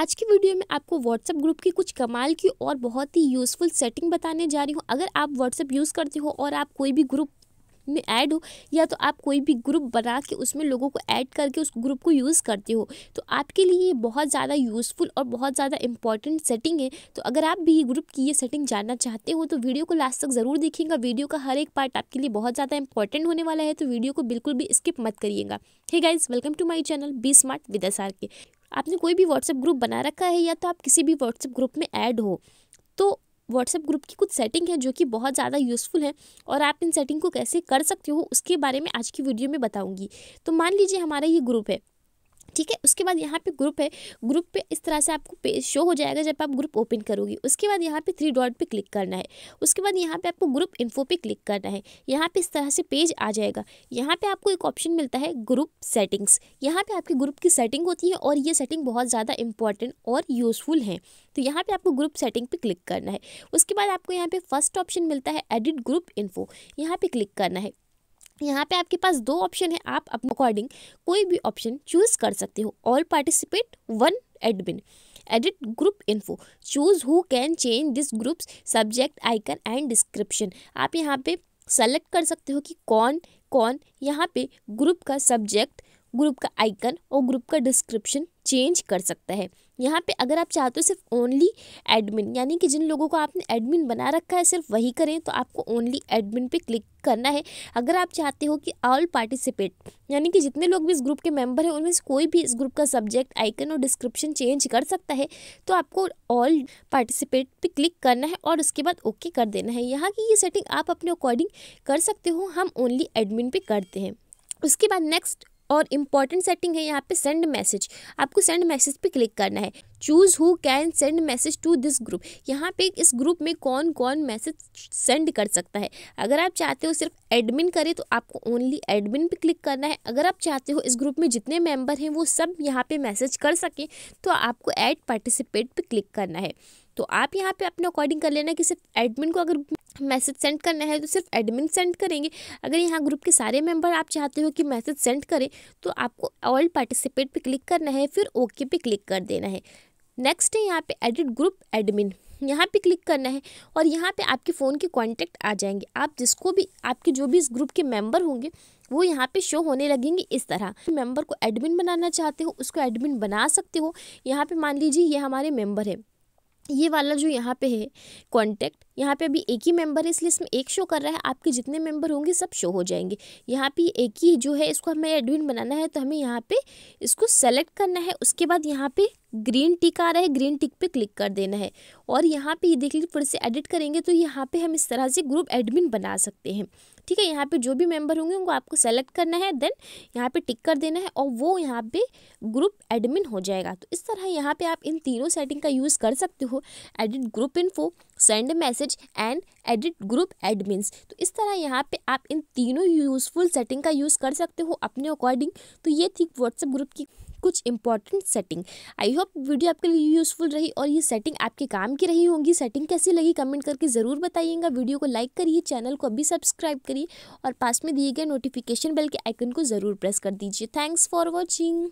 आज की वीडियो में आपको व्हाट्सएप ग्रुप की कुछ कमाल की और बहुत ही यूज़फुल सेटिंग बताने जा रही हूँ अगर आप व्हाट्सएप यूज़ करते हो और आप कोई भी ग्रुप में ऐड हो या तो आप कोई भी ग्रुप बना के उसमें लोगों को ऐड करके उस ग्रुप को यूज़ करते हो तो आपके लिए ये बहुत ज़्यादा यूज़फुल और बहुत ज़्यादा इंपॉर्टेंट सेटिंग है तो अगर आप भी ये ग्रुप की ये सेटिंग जानना चाहते हो तो वीडियो को लास्ट तक ज़रूर देखिएगा वीडियो का हर एक पार्ट आपके लिए बहुत ज़्यादा इंपॉर्टेंट होने वाला है तो वीडियो को बिल्कुल भी स्किप मत करिएगा hey guys welcome to my channel be smart with S R K आपने कोई भी व्हाट्सएप ग्रुप बना रखा है या तो आप किसी भी व्हाट्सएप ग्रुप में ऐड हो तो व्हाट्सएप ग्रुप की कुछ सेटिंग है जो कि बहुत ज़्यादा यूज़फुल है और आप इन सेटिंग को कैसे कर सकते हो उसके बारे में आज की वीडियो में बताऊंगी तो मान लीजिए हमारा ये ग्रुप है ठीक है उसके बाद यहाँ पे ग्रुप है ग्रुप पे इस तरह से आपको पेज शो हो जाएगा जब आप ग्रुप ओपन करोगे उसके बाद यहाँ पे थ्री डॉट पे क्लिक करना है उसके बाद यहाँ पे आपको ग्रुप इन्फो पे क्लिक करना है यहाँ पे इस तरह से पेज आ जाएगा यहाँ पे आपको एक ऑप्शन मिलता है ग्रुप सेटिंग्स यहाँ पे आपके ग्रुप की सेटिंग होती है और ये सेटिंग बहुत ज़्यादा इंपॉर्टेंट और यूज़फुल है तो यहाँ पर आपको ग्रुप सेटिंग पे क्लिक करना है उसके बाद आपको यहाँ पर फर्स्ट ऑप्शन मिलता है एडिट ग्रुप इन्फो यहाँ पर क्लिक करना है यहाँ पे आपके पास दो ऑप्शन है आप अपने अकॉर्डिंग कोई भी ऑप्शन चूज कर सकते हो all participate one admin edit group info choose who can change this group subject icon and description आप यहाँ पे सेलेक्ट कर सकते हो कि कौन कौन यहाँ पे ग्रुप का सब्जेक्ट ग्रुप का आइकन और ग्रुप का डिस्क्रिप्शन चेंज कर सकता है यहाँ पे अगर आप चाहते हो सिर्फ ओनली एडमिन यानी कि जिन लोगों को आपने एडमिन बना रखा है सिर्फ वही करें तो आपको ओनली एडमिन पे क्लिक करना है अगर आप चाहते हो कि ऑल पार्टिसिपेट यानी कि जितने लोग भी इस ग्रुप के मेंबर हैं उनमें से कोई भी इस ग्रुप का सब्जेक्ट आइकन और डिस्क्रिप्शन चेंज कर सकता है तो आपको ऑल पार्टिसिपेट पे क्लिक करना है और उसके बाद ओके कर देना है यहाँ की ये सेटिंग आप अपने अकॉर्डिंग कर सकते हो हम ओनली एडमिन पे करते हैं उसके बाद नेक्स्ट और इम्पॉर्टेंट सेटिंग है यहाँ पे सेंड मैसेज आपको सेंड मैसेज पे क्लिक करना है choose who can send message to this group यहाँ पे इस ग्रुप में कौन कौन मैसेज सेंड कर सकता है अगर आप चाहते हो सिर्फ एडमिन करें तो आपको ओनली एडमिन पे क्लिक करना है अगर आप चाहते हो इस ग्रुप में जितने मेंबर हैं वो सब यहाँ पे मैसेज कर सकें तो आपको ऐड पार्टिसिपेट पे क्लिक करना है तो आप यहाँ पे अपने अकॉर्डिंग कर लेना कि सिर्फ एडमिन को अगर मैसेज सेंड करना है तो सिर्फ एडमिन सेंड करेंगे अगर यहाँ ग्रुप के सारे मेंबर आप चाहते हो कि मैसेज सेंड करें तो आपको ऑल पार्टिसिपेट पे क्लिक करना है फिर ओके पे क्लिक कर देना है नेक्स्ट है यहाँ पे एडिट ग्रुप एडमिन यहाँ पे क्लिक करना है और यहाँ पे आपके फ़ोन के कॉन्टेक्ट आ जाएंगे आप जिसको भी आपके जो भी इस ग्रुप के मेंबर होंगे वो यहाँ पे शो होने लगेंगे इस तरह मेंबर को एडमिन बनाना चाहते हो उसको एडमिन बना सकते हो यहाँ पे मान लीजिए ये हमारे मेंबर है ये वाला जो यहाँ पे है कॉन्टैक्ट यहाँ पे अभी एक ही मेंबर है इसलिए इसमें एक शो कर रहा है आपके जितने मेंबर होंगे सब शो हो जाएंगे यहाँ पे एक ही जो है इसको हमें एडमिन बनाना है तो हमें यहाँ पे इसको सेलेक्ट करना है उसके बाद यहाँ पे ग्रीन टिक आ रहा है ग्रीन टिक पे क्लिक कर देना है और यहाँ पे ये देख लीजिए फिर से एडिट करेंगे तो यहाँ पे हम इस तरह से ग्रुप एडमिन बना सकते हैं ठीक है यहाँ पे जो भी मेंबर होंगे उनको आपको सेलेक्ट करना है देन यहाँ पे टिक कर देना है और वो यहाँ पे ग्रुप एडमिन हो जाएगा तो इस तरह यहाँ पे आप इन तीनों सेटिंग का यूज़ कर सकते हो edit group info send message and edit group admins तो इस तरह यहाँ पे आप इन तीनों यूज़फुल सेटिंग का यूज़ कर सकते हो अपने अकॉर्डिंग तो ये थी व्हाट्सएप ग्रुप की कुछ important setting I hope video आपके लिए यूज़फुल रही और ये सेटिंग आपके काम की रही होंगी सेटिंग कैसी लगी कमेंट करके ज़रूर बताइएगा वीडियो को लाइक करिए चैनल को अभी सब्सक्राइब करिए और पास में दिए गए नोटिफिकेशन बेल के आइकन को ज़रूर प्रेस कर दीजिए थैंक्स फॉर वॉचिंग